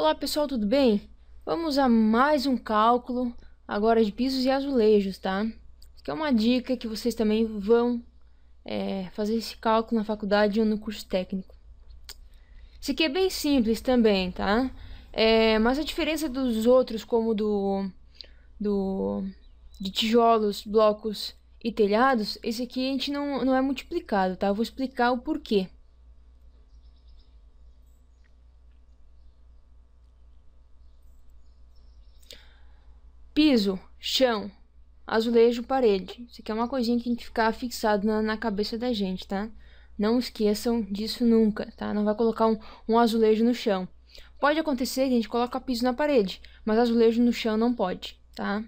Olá pessoal, tudo bem? Vamos a mais um cálculo agora de pisos e azulejos, tá? Que é uma dica que vocês também vão é, fazer esse cálculo na faculdade ou no curso técnico. Isso aqui é bem simples também, tá? É, mas a diferença dos outros, como do, do de tijolos, blocos e telhados, esse aqui a gente não, não é multiplicado, tá? Eu vou explicar o porquê. Piso, chão, azulejo, parede. Isso aqui é uma coisinha que tem que ficar fixado na, na cabeça da gente, tá? Não esqueçam disso nunca, tá? Não vai colocar um, um azulejo no chão. Pode acontecer que a gente coloca piso na parede, mas azulejo no chão não pode, tá?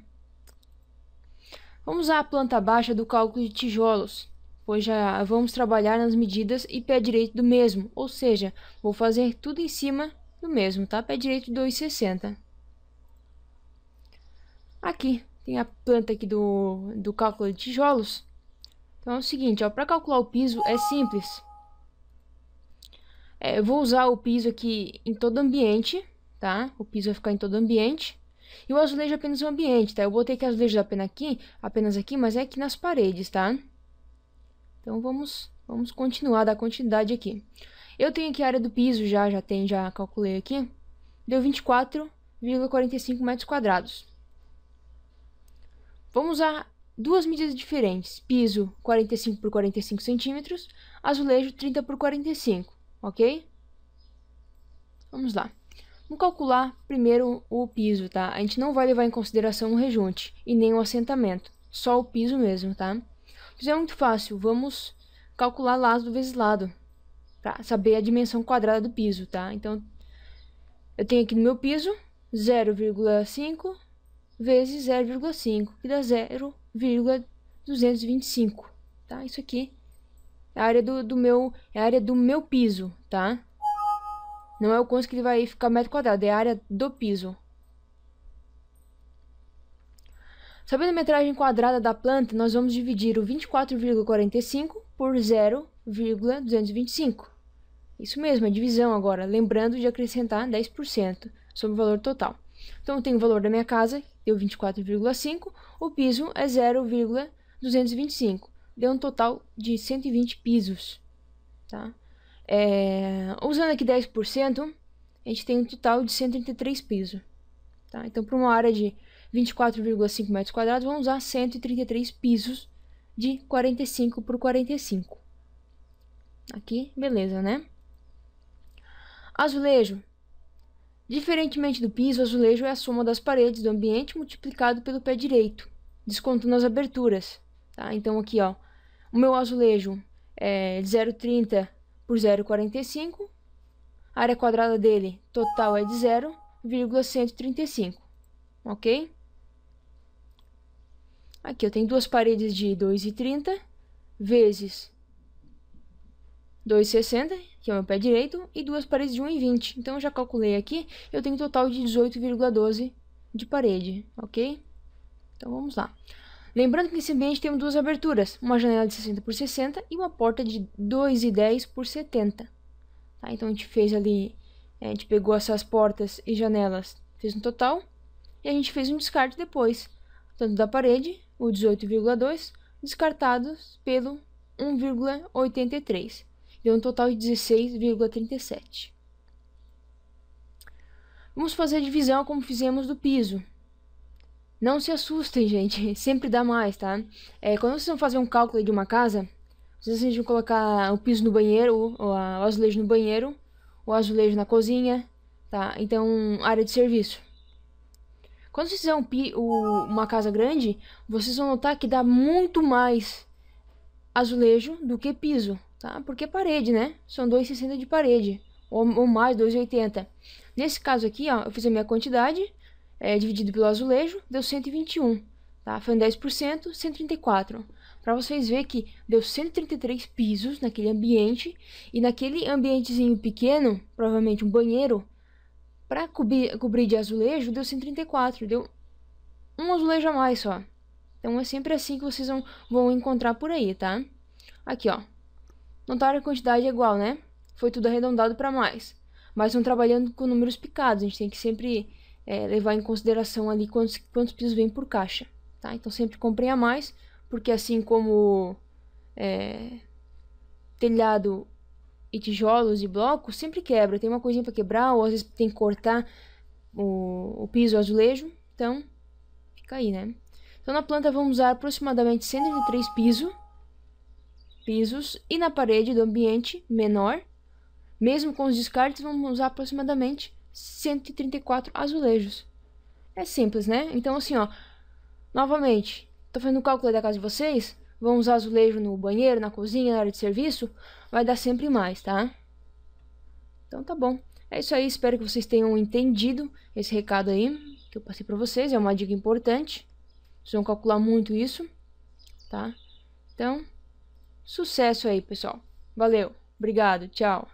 Vamos à planta baixa do cálculo de tijolos, pois já vamos trabalhar nas medidas e pé direito do mesmo, ou seja, vou fazer tudo em cima do mesmo, tá? Pé direito 2,60. Aqui tem a planta aqui do, do cálculo de tijolos. Então é o seguinte, ó, para calcular o piso é simples. É, eu vou usar o piso aqui em todo ambiente, tá? O piso vai ficar em todo ambiente. E o azulejo é apenas o ambiente, tá? Eu botei que azulejo apenas aqui, apenas aqui, mas é aqui nas paredes, tá? Então vamos, vamos continuar, da quantidade aqui. Eu tenho aqui a área do piso já, já tem, já calculei aqui. Deu 24,45 metros quadrados. Vamos usar duas medidas diferentes: piso 45 por 45 centímetros, azulejo 30 por 45, ok? Vamos lá. Vamos calcular primeiro o piso, tá? A gente não vai levar em consideração o rejunte e nem o assentamento, só o piso mesmo, tá? Isso é muito fácil, vamos calcular lado vezes lado, para saber a dimensão quadrada do piso, tá? Então, eu tenho aqui no meu piso 0,5 vezes 0,5, que dá 0,225, tá? Isso aqui é a área do, do meu é a área do meu piso, tá? Não é o quanto que ele vai ficar metro quadrado, é a área do piso. Sabendo a metragem quadrada da planta, nós vamos dividir o 24,45 por 0,225. Isso mesmo, é divisão agora, lembrando de acrescentar 10% sobre o valor total. Então, eu tenho o valor da minha casa, deu 24,5, o piso é 0,225, deu um total de 120 pisos. Tá? É, usando aqui 10%, a gente tem um total de 133 pisos. Tá? Então, para uma área de 24,5 metros quadrados, vamos usar 133 pisos de 45 por 45. Aqui, beleza, né? Azulejo, Diferentemente do piso, o azulejo é a soma das paredes do ambiente multiplicado pelo pé direito, descontando as aberturas. Tá? Então aqui, ó, o meu azulejo é de 0,30 por 0,45. A área quadrada dele total é de 0,135, ok? Aqui eu tenho duas paredes de 2,30 vezes 2,60, que é o meu pé direito, e duas paredes de 1,20. Então, eu já calculei aqui, eu tenho um total de 18,12 de parede, ok? Então, vamos lá. Lembrando que nesse ambiente temos duas aberturas, uma janela de 60 por 60 e uma porta de 2,10 por 70. Tá? Então, a gente fez ali, eh, a gente pegou essas portas e janelas, fez um total, e a gente fez um descarte depois, tanto da parede, o 18,2, descartados pelo 1,83 deu um total de 16,37. Vamos fazer a divisão como fizemos do piso. Não se assustem, gente, sempre dá mais, tá? É, quando vocês vão fazer um cálculo de uma casa, vocês vão colocar o piso no banheiro, o azulejo no banheiro, o azulejo na cozinha, tá? Então, área de serviço. Quando vocês fizerem um uma casa grande, vocês vão notar que dá muito mais azulejo do que piso tá? Porque é parede, né? São 2,60 de parede, ou, ou mais 2,80. Nesse caso aqui, ó, eu fiz a minha quantidade, é, dividido pelo azulejo, deu 121, tá? Foi um 10%, 134. Para vocês verem que deu 133 pisos naquele ambiente, e naquele ambientezinho pequeno, provavelmente um banheiro, para cobrir, cobrir de azulejo, deu 134, deu um azulejo a mais só. Então é sempre assim que vocês vão, vão encontrar por aí, tá? Aqui, ó, Notar a quantidade é igual, né? Foi tudo arredondado para mais. Mas não trabalhando com números picados, a gente tem que sempre é, levar em consideração ali quantos, quantos pisos vêm por caixa, tá? Então sempre comprem a mais, porque assim como é, telhado e tijolos e blocos, sempre quebra. Tem uma coisinha para quebrar, ou às vezes tem que cortar o, o piso azulejo. Então, fica aí, né? Então, na planta vamos usar aproximadamente 103 piso pisos e na parede do ambiente menor, mesmo com os descartes, vamos usar aproximadamente 134 azulejos. É simples, né? Então, assim, ó, novamente, tô fazendo o cálculo da casa de vocês, vão usar azulejo no banheiro, na cozinha, na área de serviço, vai dar sempre mais, tá? Então tá bom. É isso aí, espero que vocês tenham entendido esse recado aí que eu passei para vocês, é uma dica importante. Vocês vão calcular muito isso, tá? Então, Sucesso aí, pessoal. Valeu, obrigado, tchau.